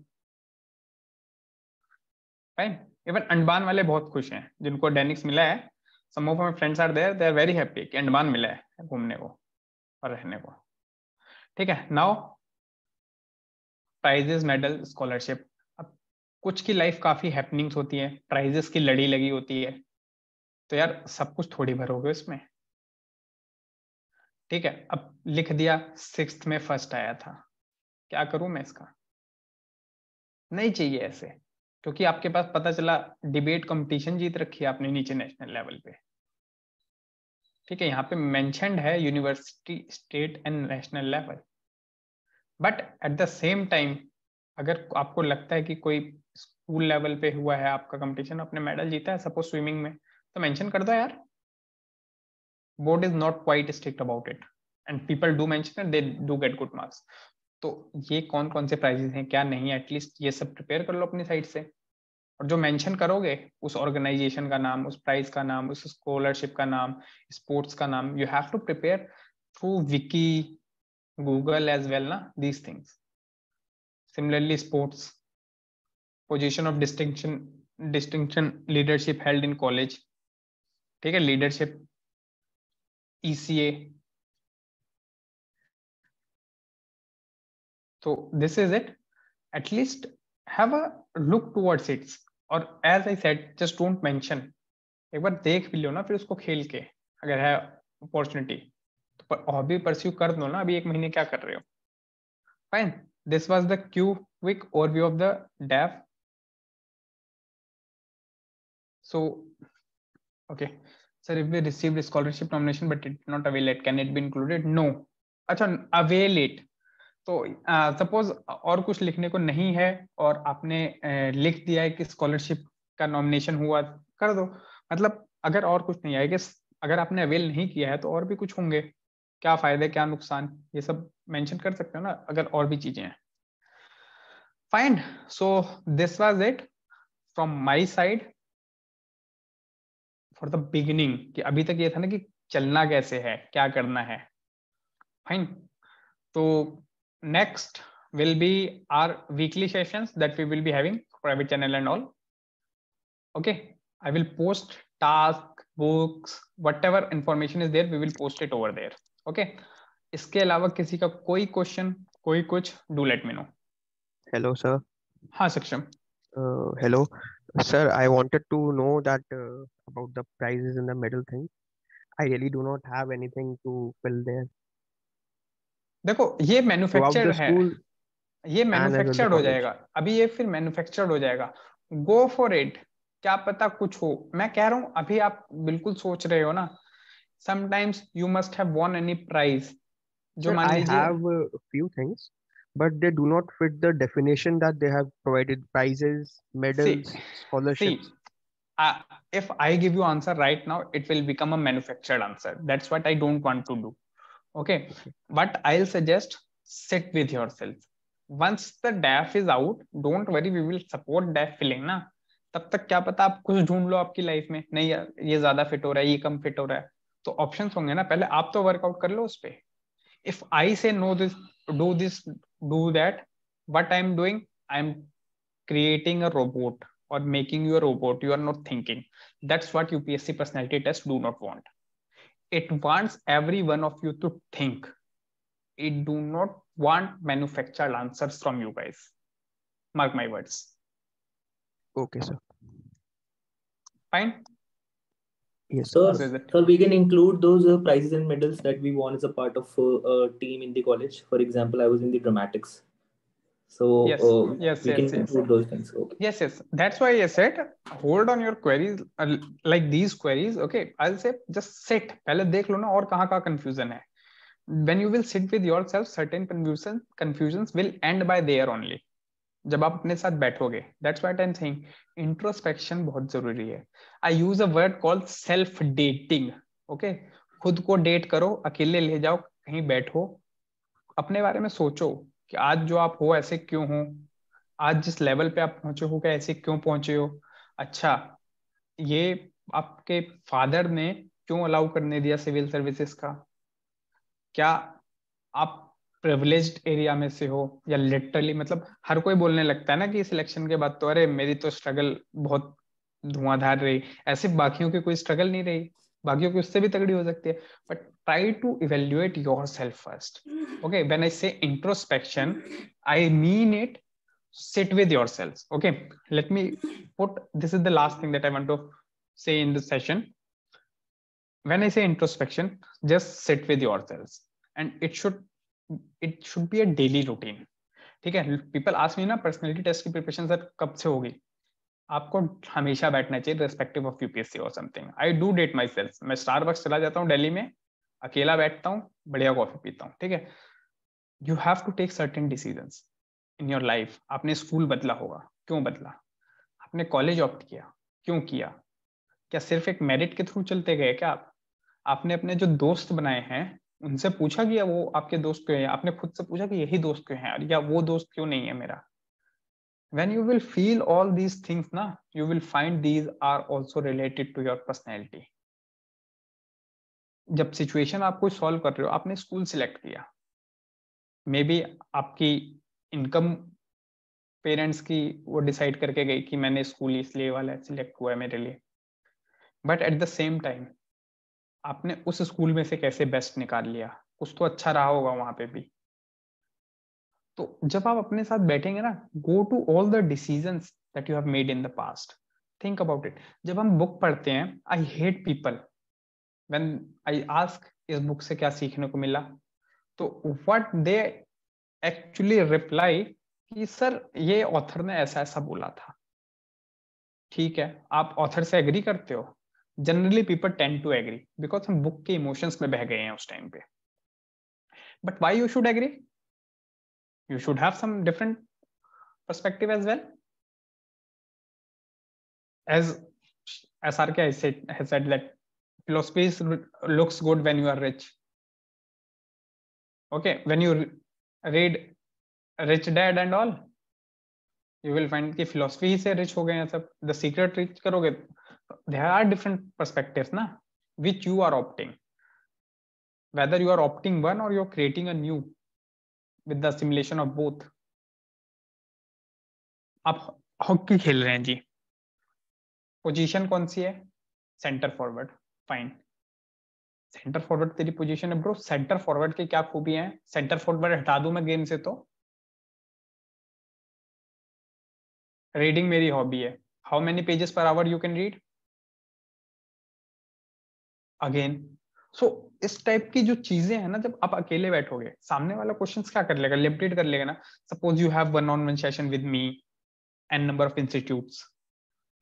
right even Andaman वाले बहुत खुश हैं जिनको डेनिक्स मिला है some of my friends are there they are very happy कि अंडमान मिला है घूमने को और रहने को ठीक है नाउ प्राइजेस मेडल स्कॉलरशिप अब कुछ की लाइफ काफी हैपनिंग्स होती है प्राइजेस की लड़ी लगी होती है तो यार सब कुछ थोड़ी भरोगे उसमें ठीक है अब लिख दिया सिक्स में फर्स्ट आया था क्या करूं मैं इसका नहीं चाहिए ऐसे क्योंकि आपके पास पता चला डिबेट कंपटीशन जीत रखी है आपने नीचे नेशनल लेवल पे ठीक है यहाँ पे मैं है university state and national level but at the same time अगर आपको लगता है कि कोई स्कूल लेवल पे हुआ है आपका कंपटीशन आपने मेडल जीता है सपोज स्विमिंग में तो मेंशन कर दो यार board is not quite strict about it and people do mention they do get good marks तो ये कौन कौन से प्राइजेस हैं क्या नहीं एटलीस्ट ये सब प्रिपेयर कर लो अपनी साइड से और जो मेंशन करोगे उस ऑर्गेनाइजेशन का नाम उस प्राइज का नाम उस स्कॉलरशिप का नाम स्पोर्ट्स का नाम you have to prepare through wiki Google as well ना these things similarly sports position of distinction distinction leadership held in college ठीक है लीडरशिप ईसीए e तो this is it at least have a look towards it's और as I set just don't mention एक बार देख भी लो ना फिर उसको खेल के अगर है अपॉर्चुनिटी तो हॉबी परस्यू कर दो ना अभी एक महीने क्या कर रहे हो fine this was the q quick overview of the DAF so okay sir if we received a scholarship nomination but it not avail it can it be included no अच्छा avail it तो suppose और कुछ लिखने को नहीं है और आपने लिख दिया है कि स्कॉलरशिप का नॉमिनेशन हुआ कर दो मतलब अगर और कुछ नहीं आएगा अगर आपने अवेल नहीं किया है तो और भी कुछ होंगे क्या फायदे क्या नुकसान ये सब मेंशन कर सकते हो ना अगर और भी चीजें हैं fine so this was it from my side for the beginning कि अभी तक ये था ना कि चलना कैसे है क्या करना है फाइन तो next will be our weekly sessions that we will be having private channel and all okay I will post task books whatever information is there we will post it over there okay इसके अलावा किसी का कोई question कोई कुछ do let me know hello sir हाँ Saksham hello uh, Sir, I wanted to know that uh, about the prizes in the medal thing. I really do not have anything to fill there. देखो ये manufacture है ये manufactured हो जाएगा अभी ये फिर मैन्युफैक्चर्ड हो जाएगा गो फॉर इट क्या पता कुछ हो मैं कह रहा हूँ अभी आप बिल्कुल सोच रहे हो ना sometimes you must have won any prize जो मान लीजिए I have few things but they do not fit the definition that they have provided prizes medals see, scholarships see, uh, if i give you answer right now it will become a manufactured answer that's what i don't want to do okay, okay. but i'll suggest sit with yourself once the daf is out don't worry we will support daf filling na तब तक क्या पता आप कुछ ढूंढ लो आपकी life में नहीं यार ये ज्यादा फिट हो रहा है ये कम फिट हो रहा है तो ऑप्शन होंगे ना पहले आप तो वर्कआउट कर लो उस पर if I say no this do this do that what i'm doing i'm creating a robot or making you a robot you are not thinking that's what upsc personality test do not want it wants every one of you to think it do not want manufactured answers from you guys mark my words okay sir fine Yes. So, so we can include those uh, prizes and medals that we won as a part of uh, a team in the college. For example, I was in the dramatics. So yes, uh, yes, we yes, can yes, include yes. those things. Okay. Yes, yes. That's why I said hold on your queries uh, like these queries. Okay, I'll say just sit. पहले देख लो ना और कहाँ कहाँ confusion है. When you will sit with yourself, certain confusion confusions will end by there only. जब आप अपने साथ बैठोगे that's what I am saying introspection बहुत जरूरी है I use a word called self dating okay खुद को डेट करो अकेले ले जाओ कहीं बैठो अपने बारे में सोचो कि आज जो आप हो ऐसे क्यों हो आज जिस लेवल पे आप पहुंचे हो क्या ऐसे क्यों पहुंचे हो अच्छा ये आपके फादर ने क्यों अलाउ करने दिया सिविल सर्विसेज का क्या आप प्रिवलेज एरिया में से हो या लिटरली मतलब हर कोई बोलने लगता है ना कि सिलेक्शन के बाद तो अरे मेरी तो स्ट्रगल बहुत धुआंधार रही ऐसे बाकियों की कोई स्ट्रगल नहीं रही बाकियों की उससे भी तगड़ी हो सकती है but try to evaluate yourself first okay when I say introspection I mean it sit with yourselves okay let me put this is the last thing that i want to say in this session when i say introspection just sit with yourselves and it should it should be a daily routine ठीक है people ask me ना personality test की प्रिपरेशन sir कब से होगी आपको हमेशा बैठना चाहिए रेस्पेक्टिव ऑफ यूपीएससी और something I do date myself मैं स्टार बक्स चला जाता हूँ डेली में अकेला बैठता हूँ बढ़िया कॉफी पीता हूँ ठीक है you have to take certain decision in your life आपने स्कूल बदला होगा क्यों बदला आपने कॉलेज ऑप्ट किया क्यों किया क्या सिर्फ एक मेरिट के थ्रू चलते गए क्या आप आपने अपने जो दोस्त बनाए हैं उनसे पूछा कि वो आपके दोस्त क्यों है आपने खुद से पूछा कि यही दोस्त क्यों है या वो दोस्त क्यों नहीं है मेरा when you will feel all these things ना you will find these are also related to your personality जब सिचुएशन आप कोई सॉल्व कर रहे हो आपने स्कूल सिलेक्ट किया मे बी आपकी इनकम पेरेंट्स की वो डिसाइड करके गई कि मैंने स्कूल इसलिए वाला सिलेक्ट हुआ है मेरे लिए but at the same time आपने उस स्कूल में से कैसे बेस्ट निकाल लिया कुछ तो अच्छा रहा होगा वहां पे भी तो जब आप अपने साथ बैठेंगे ना go to all the decision that you have made in the past think about it जब हम बुक पढ़ते हैं I hate people when I ask इस बुक से क्या सीखने को मिला तो वट दे एक्चुअली रिप्लाई कि सर ये ऑथर ने ऐसा ऐसा बोला था ठीक है आप ऑथर से एग्री करते हो generally people tend to agree because हम बुक के इमोशंस में बह गए हैं उस टाइम पे but why you should agree you should have some different perspective as well as srk i said has said that philosophy looks good when you are rich okay when you read rich dad and all you will find कि philosophy से rich हो गए हैं सब the secret rich करोगे there are different perspectives na which you are opting whether you are opting one or you are creating a new with the simulation of both आप hockey खेल रहे हैं जी पोजीशन कौन सी है centre forward fine centre forward तेरी position है ब्रो सेंटर फॉरवर्ड के क्या खूबी हैं सेंटर फॉरवर्ड हटा दूं मैं गेम से तो रीडिंग मेरी हॉबी है how many pages per hour you can read again so so, इस टाइप की जो चीजें हैं ना जब आप अकेले बैठोगे सामने वाला क्वेश्चन क्या कर लेगा लिमिटेड कर लेगा ना suppose you have one on one session with me and number of institutes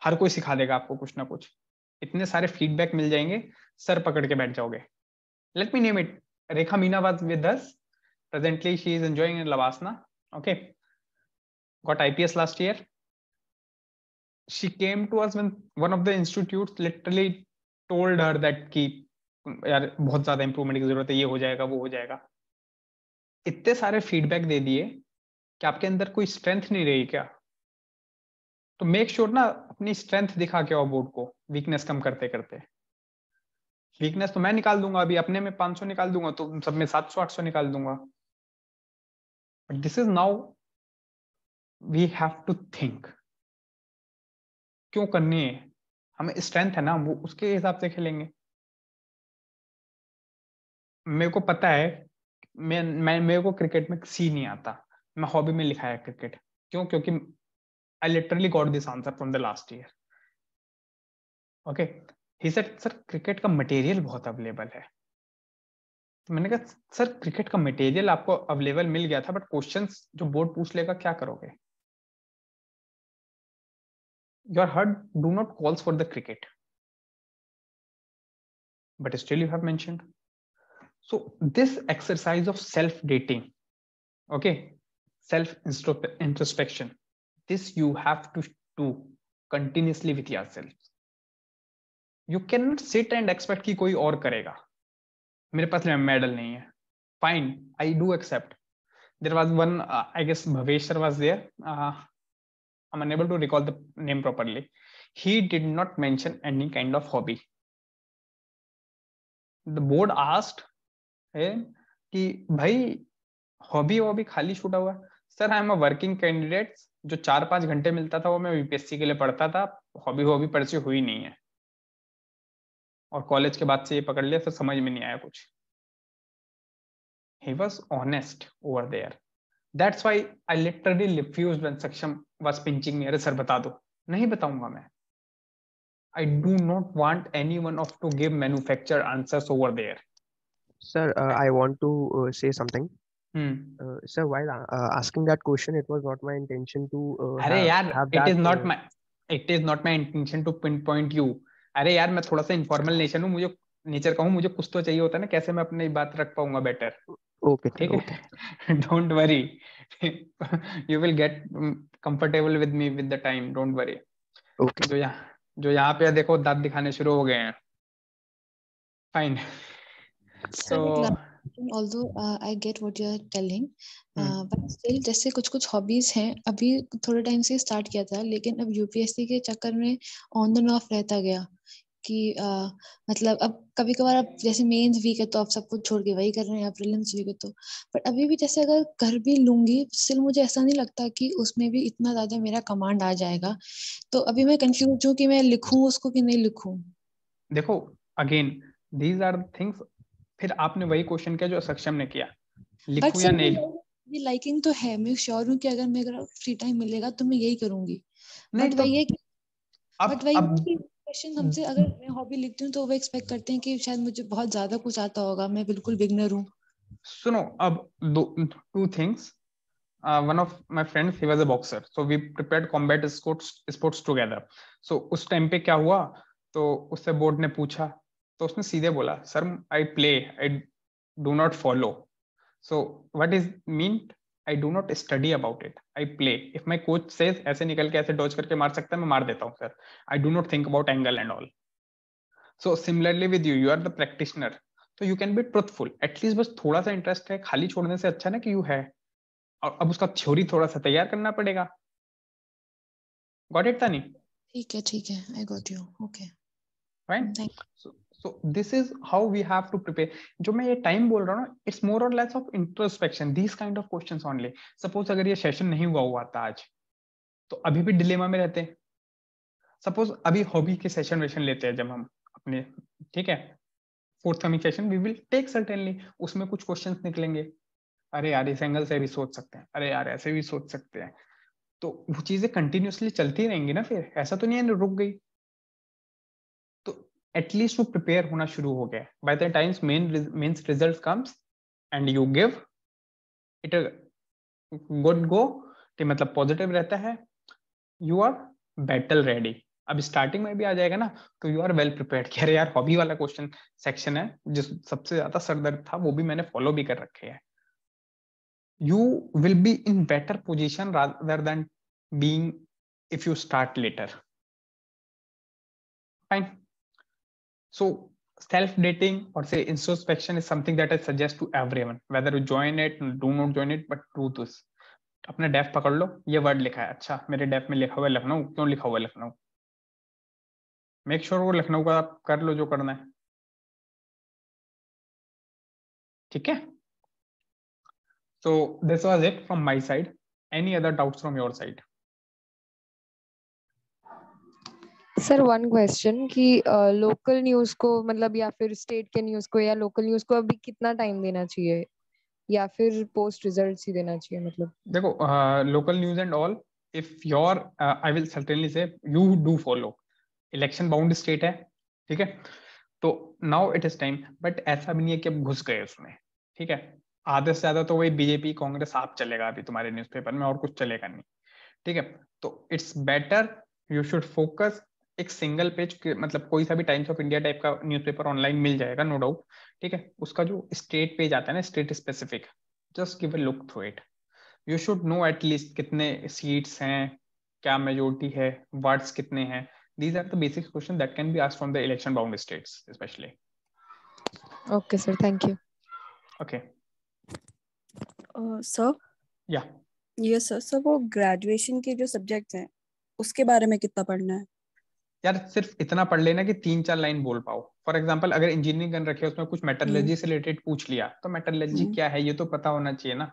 हर कोई सिखा देगा आपको कुछ ना कुछ इतने सारे फीडबैक मिल जाएंगे सर पकड़ के बैठ जाओगे let me name it Rekha Meenabad with us presently she is enjoying in LBSNAA okay got IPS last year she came to us when one of the institutes literally told her that कि यार बहुत ज्यादा improvement की जरूरत है ये हो जाएगा वो हो जाएगा इतने सारे फीडबैक दे दिए कि आपके अंदर कोई स्ट्रेंथ नहीं रही क्या तो मेक श्योर sure ना अपनी स्ट्रेंथ दिखा के और बोर्ड को वीकनेस कम करते करते वीकनेस तो मैं निकाल दूंगा अभी अपने में सौ निकाल दूंगा तो सब में आठ सौ निकाल दूंगा but this is now we have to think क्यों करनी है हमें स्ट्रेंथ है ना वो उसके हिसाब से खेलेंगे मेरे को पता है मैं मैं मेरे को क्रिकेट में सी नहीं आता मैं हॉबी में लिखा है क्रिकेट क्यों क्योंकि I literally got this answer from the last year okay he sir sir cricket का मटेरियल बहुत अवेलेबल है तो मैंने कहा सर क्रिकेट का मटेरियल आपको अवेलेबल मिल गया था बट क्वेश्चंस जो बोर्ड पूछ लेगा क्या करोगे your heart do not calls for the cricket. But still you have mentioned. So this exercise of self-dating, okay, self-introspection, this you have to do continuously with yourself. You cannot sit and expect कि कोई और करेगा मेरे पास medal नहीं है fine i do accept there was one uh, i guess bhavesh was there uh, I'm unable to recall the name properly. He did not mention any kind of hobby. The board asked him कि भाई hobby वॉबी खाली छूटा हुआ sir I am a working candidate जो चार पांच घंटे मिलता था वो मैं यूपीएससी के लिए पढ़ता था हॉबी हॉबी पर्ची हुई नहीं है और कॉलेज के बाद से ये पकड़ लिया सर समझ में नहीं आया कुछ he was honest over there that's why i literally refused when saksham was pinching me अरे सर बता दो नहीं बताऊंगा मैं I do not want anyone of to give manufacture answers over there sir uh, i want to uh, say something hmm. uh, sir while uh, asking that question it was not my intention to uh, अरे have, यार have it that, is not uh, my it is not my intention to pinpoint you अरे यार मैं थोड़ा सा informal nation हूँ मुझे nature का हूँ मुझे कुछ तो चाहिए होता है ना कैसे मैं अपनी बात रख पाऊंगा बेटर ओके ठीक है don't worry you will get comfortable with me with the time don't worry जो यहाँ जो यहाँ पे देखो दांत दिखाने शुरू हो गए हैं फाइन सो मतलब although uh, I get what you're telling, uh, hmm. but still जैसे कुछ कुछ हॉबीज हैं अभी थोड़े टाइम से स्टार्ट किया था लेकिन अब यूपीएससी के चक्कर में ऑन एंड ऑफ रहता गया कि आ, मतलब अब कभी कभार अब जैसे मेन्स वीक है तो आप सब कुछ छोड़ के वही कर रहे हैं प्रिलिम्स वीक है तो बट अभी भी जैसे अगर कर भी लूंगी स्टिल मुझे ऐसा नहीं लगता कि उसमें भी इतना ज़्यादा मेरा कमांड आ जाएगा तो अभी मैं कंफ्यूज हूँ कि मैं लिखूँ उसको कि नहीं लिखूँ देखो अगेन दीज आर थिंग्स फिर आपने वही क्वेश्चन किया जो सक्षम ने किया लिखूं या नहीं मेरी लाइकिंग तो है मैं श्योर हूँ कि अगर मेरे फ्री टाइम मिलेगा तो मैं यही करूंगी बट वही तो है कि अब, बट वही अब, क्वेश्चन हमसे अगर हम्म। मैं हॉबी लिखती हूँ तो वो एक्सपेक्ट करते हैं कि शायद मुझे बहुत ज्यादा कुछ आता होगा मैं बिल्कुल बिगनर हूँ सुनो अब दो two things one of my friends he was a boxer so we prepared combat sports sports together so उस टाइम पे क्या हुआ तो उससे बोर्ड ने पूछा तो उसने सीधे बोला sir I play I do not follow so what is meant I do not study about it I play if my coach से ऐसे निकल के ऐसे डॉच करके मार सकता है मैं मार देता हूँ sir I do not think about angle and all so similarly with you you are the practitioner तो you can be truthful at least बस थोड़ा सा इंटरेस्ट है खाली छोड़ने से अच्छा ना कि यू है और अब उसका थ्योरी थोड़ा सा तैयार करना पड़ेगा गॉट इट तानी ठीक है ठीक है I got you okay right so this is how we have to prepare जो मैं ये टाइम बोल रहा हूँ इट्स मोर और less of introspection this kind of question only suppose अगर ये सेशन नहीं हुआ हुआ था आज तो अभी भी डिलेमा में रहते सपोज अभी हॉबी के सेशन वेशन लेते हैं जब हम अपने ठीक है fourth session we will take certainly उसमें कुछ क्वेश्चन निकलेंगे अरे यार इस एंगल से भी सोच सकते हैं अरे यार ऐसे भी सोच सकते हैं तो वो चीजें कंटिन्यूसली चलती रहेंगी ना फिर ऐसा तो नहीं है रुक गई एटलीस्ट वो प्रिपेयर होना शुरू हो गया by the times main mains result comes and you give it good go कि मतलब पॉजिटिव रहता है यू आर बैटल रेडी अब स्टार्टिंग में भी आ जाएगा ना तो यू आर वेल प्रिपेयर्ड कह रहे यार हॉबी वाला क्वेश्चन सेक्शन है जिस सबसे ज्यादा सरदर्द था वो भी मैंने फॉलो भी कर रखे है you will be in better position rather than being if you start later fine So self-dating or say introspection is something that I suggest to everyone, whether you join it, do not join it, but truth is अपने DAF पकड़ लो ये word लिखा है अच्छा मेरे def में लिखा हुआ है लखनऊ क्यों लिखा हुआ है लखनऊ मेक श्योर वो लखनऊ का आप कर लो जो करना है ठीक है so this was it from my side any other doubts from your side sir one question कि लोकल न्यूज को मतलब या फिर स्टेट के न्यूज को या लोकल न्यूज को अभी कितना टाइम देना चाहिए या फिर पोस्ट रिजल्ट्स ही देना चाहिए मतलब देखो local news and all if your I will certainly say you do follow election bound state है ठीक है तो now it is time but ऐसा भी नहीं है कि अब घुस गए उसमें ठीक है आधे से ज्यादा तो वही बीजेपी कांग्रेस आप चलेगा अभी तुम्हारे न्यूज़पेपर में और कुछ चलेगा नहीं ठीक है तो it's better you should focus एक सिंगल पेज मतलब कोई सा भी टाइम्स ऑफ इंडिया टाइप का न्यूज़पेपर ऑनलाइन मिल जाएगा नो डाउट ठीक है उसका जो स्टेट पेज आता है ना state specific just give a look through it you should know at least कितने सीट्स हैं क्या मेजोरिटी है वर्ड्स कितने हैं these are the basic question that can be asked from the election bound states specially okay sir thank you okay sir या yes sir sir वो graduation के जो सब्जेक्ट्स हैं उसके बारे में कितना पढ़ना है यार सिर्फ इतना पढ़ लेना कि तीन चार लाइन बोल पाओ फॉर एग्जाम्पल अगर इंजीनियरिंग कर रखे उसमें कुछ मेटोलॉजी हम्म। से रिलेटेड पूछ लिया तो मेटोलॉजी हम्म। क्या है ये तो पता होना चाहिए ना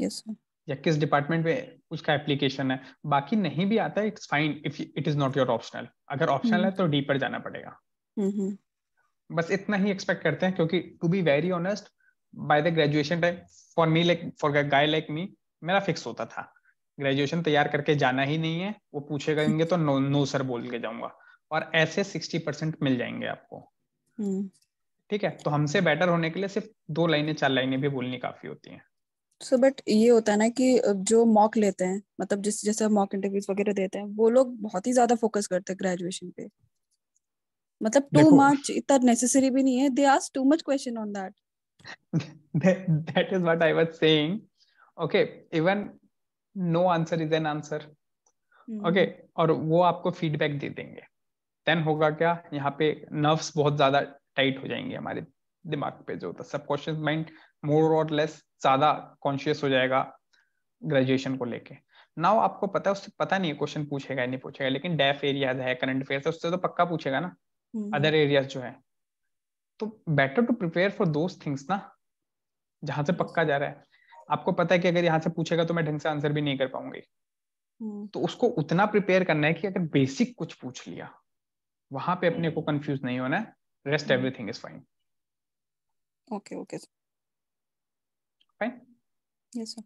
यस yes, या किस डिपार्टमेंट में उसका एप्लीकेशन है बाकी नहीं भी आता it's fine if it is not your optional अगर ऑप्शनल है हम्म। तो डीपर जाना पड़ेगा बस इतना ही एक्सपेक्ट करते हैं क्योंकि to be very honest by the graduation time for me like for guy like me मेरा फिक्स होता था ग्रेजुएशन तैयार करके जाना ही नहीं है वो पूछे गएंगे तो नो नो सर बोल के जाऊंगा और ऐसे सिक्सटी परसेंट मिल जाएंगे आपको हम्म। ठीक है तो हमसे बेटर होने के लिए सिर्फ दो लाइनें चार लाइनें भी बोलनी काफी होती हैं सो so, बट ये होता है ना कि जो मॉक लेते हैं मतलब जिस जैसे मॉक इंटरव्यूज वगैरह देते हैं वो लोग बहुत ही ज्यादा फोकस करते हैं ग्रेजुएशन पे मतलब टू मच इतना नेसेसरी भी नहीं है they ask too much question on that that is what I was saying okay even no answer is an answer okay और वो आपको फीडबैक दे देंगे देन होगा क्या यहाँ पे नर्व्स बहुत ज्यादा टाइट हो जाएंगे हमारे दिमाग पे जो होता है सबकॉन्शियस माइंड मोर और लेस ज्यादा कॉन्शियस हो जाएगा ग्रेजुएशन को लेके नाउ आपको पता है उससे पता नहीं क्वेश्चन पूछेगा नहीं पूछेगा लेकिन डेफ एरियाज है करंट अफेयर है उससे तो पक्का पूछेगा ना अदर hmm. एरियाज जो है तो better to prepare for those things ना जहां से पक्का जा रहा है आपको पता है कि अगर यहाँ से पूछेगा तो मैं ढंग से आंसर भी नहीं कर पाऊंगी हम्म। तो उसको उतना प्रिपेयर करना है कि अगर बेसिक कुछ पूछ लिया वहां पे अपने को कंफ्यूज हम्म। नहीं होना है rest everything is fine okay okay fine yes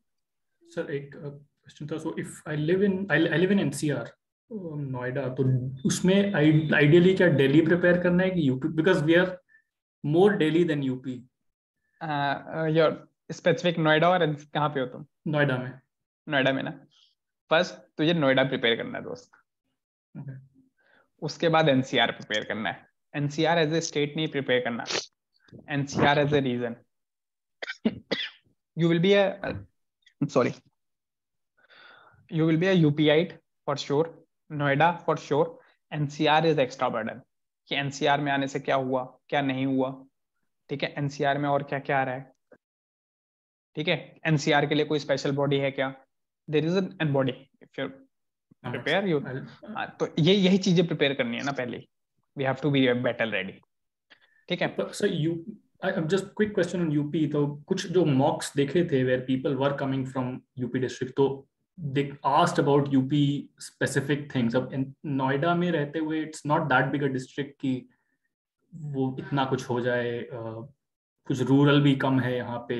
sir एक क्वेश्चन uh, था so if I live in I live in NCR Noida तो उसमें आइडियली क्या दिल्ली प्रिपेयर करना है कि UP because we are more Delhi than UP your specific Noida और कहाँ पे हो तुम नोएडा में नोएडा में ना फर्स्ट तुझे नोएडा प्रिपेयर करना है दोस्त okay. उसके बाद एनसीआर प्रिपेयर करना है एनसीआर एज ए स्टेट नहीं प्रिपेयर करना NCR as a region you will be sorry you will be a for sure Noida for sure NCR is extra burden कि एनसीआर में आने से क्या हुआ क्या नहीं हुआ ठीक है एनसीआर में और क्या क्या आ रहा है ठीक है एनसीआर के लिए कोई स्पेशल बॉडी है क्या there is an body prepare you तो ये यही चीजें प्रिपेयर करनी है ना पहले we have to be battle ready ठीक है sir you I just quick question on UP तो कुछ जो मॉक्स देखे थे where people were coming from UP district तो they asked about UP specific things. अब नोएडा में रहते हुए it's not that big a district कि वो इतना कुछ हो जाए कुछ रूरल भी कम है यहाँ पे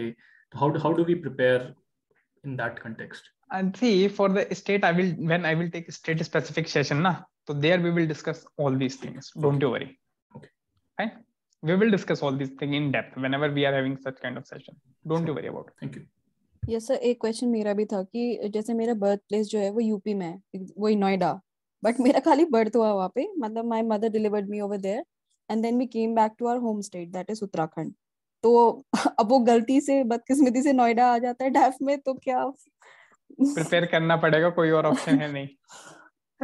how do, how do we prepare in that context and see for the state i will when i will take a state specific session na so there we will discuss all these things don't okay. you worry okay right we will discuss all these things in depth whenever we are having such kind of session don't sure. you worry about it. thank you yes sir एक question मेरा भी था कि जैसे मेरा birth place जो है वो यूपी में है वही नोएडा बट मेरा खाली बर्थ हुआ वहाँ पे मतलब my mother delivered me over there and then we came back to our home state that is Uttarakhand तो अब वो गलती से बदकिस्मती से नोएडा आ जाता है डेफ में तो क्या प्रिपेयर करना पड़ेगा कोई और ऑप्शन है नहीं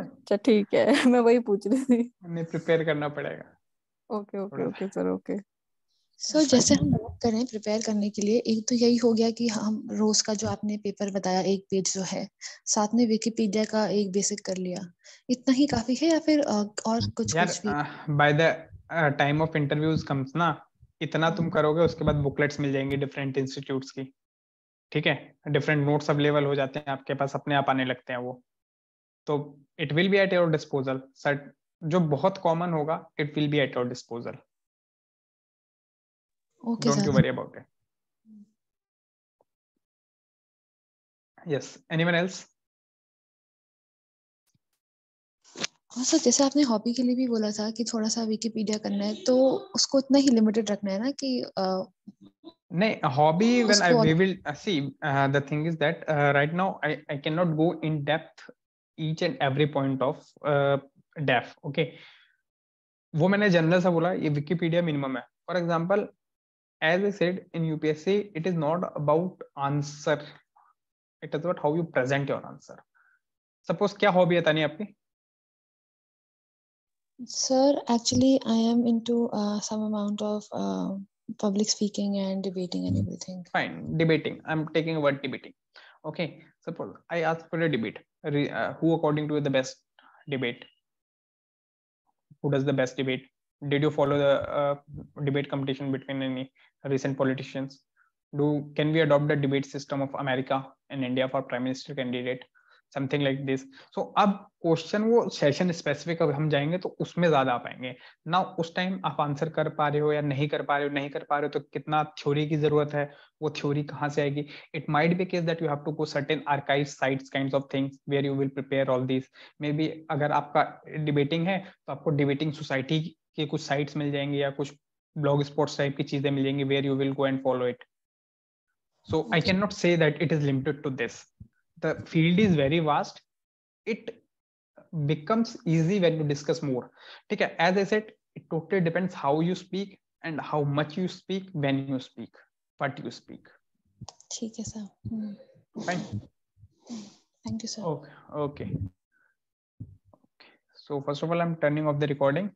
अच्छा ठीक है मैं वही पूछ रही थी नहीं प्रिपेयर करना पड़ेगा okay okay okay sir okay so so, जैसे हम बात करें प्रिपेयर करने के लिए एक तो यही हो गया कि हम रोज का जो आपने पेपर बताया एक पेज जो है साथ में विकिपीडिया का एक बेसिक कर लिया इतना ही काफी है या फिर और कुछ यार, कुछ भी by the time of interviews comes ना इतना तुम करोगे उसके बाद बुकलेट्स मिल जाएंगी डिफरेंट इंस्टीट्यूट्स की ठीक है डिफरेंट नोट्स अवेलेबल हो जाते हैं आपके पास अपने आप आने लगते हैं वो तो it will be at your disposal sir जो बहुत कॉमन होगा it will be at your disposal don't you worry about it yes anyone else और हाँ सर जैसे आपने हॉबी के लिए भी बोला था कि थोड़ा सा विकीपीडिया करना है तो उसको इतना ही लिमिटेड रखना है ना कि uh, नहीं hobby when I we will see the thing is that right now I I can not go in depth each and every point of DAF okay वो मैंने जनरल सा बोला ये विकीपीडिया मिनिमम है for example as I said in UPSC it is not about answer it is about how you present your answer suppose क्या hobby है तानी आपकी Sir, actually, I am into uh, some amount of uh, public speaking and debating and hmm. everything. Fine, debating. I'm taking a word debating. Okay, suppose I ask for a debate. Uh, who, according to the best debate? Who does the best debate? Did you follow the uh, debate competition between any recent politicians? Do can we adopt the debate system of America and India for prime minister candidate? Something like this so अब question वो session specific अगर हम जाएंगे तो उसमें ज्यादा आ पाएंगे ना उस टाइम आप आंसर कर पा रहे हो या नहीं कर पा रहे हो नहीं कर पा रहे हो तो कितना थ्योरी की जरूरत है वो थ्योरी कहाँ से आएगी it might be case that you have to go certain archive sites kind of things where you will prepare all this may be अगर आपका डिबेटिंग है तो आपको डिबेटिंग सोसाइटी के कुछ साइट्स मिल जाएंगे या कुछ ब्लॉग स्पोर्ट्स टाइप की चीजें मिल जाएंगी where you will go and follow it so I can not say that it is limited to this the field is very vast it becomes easy when you discuss more Okay, as I said it totally depends how you speak and how much you speak when you speak what you speak ठीक है sir fine thank you sir okay okay so first of all I'm turning off the recording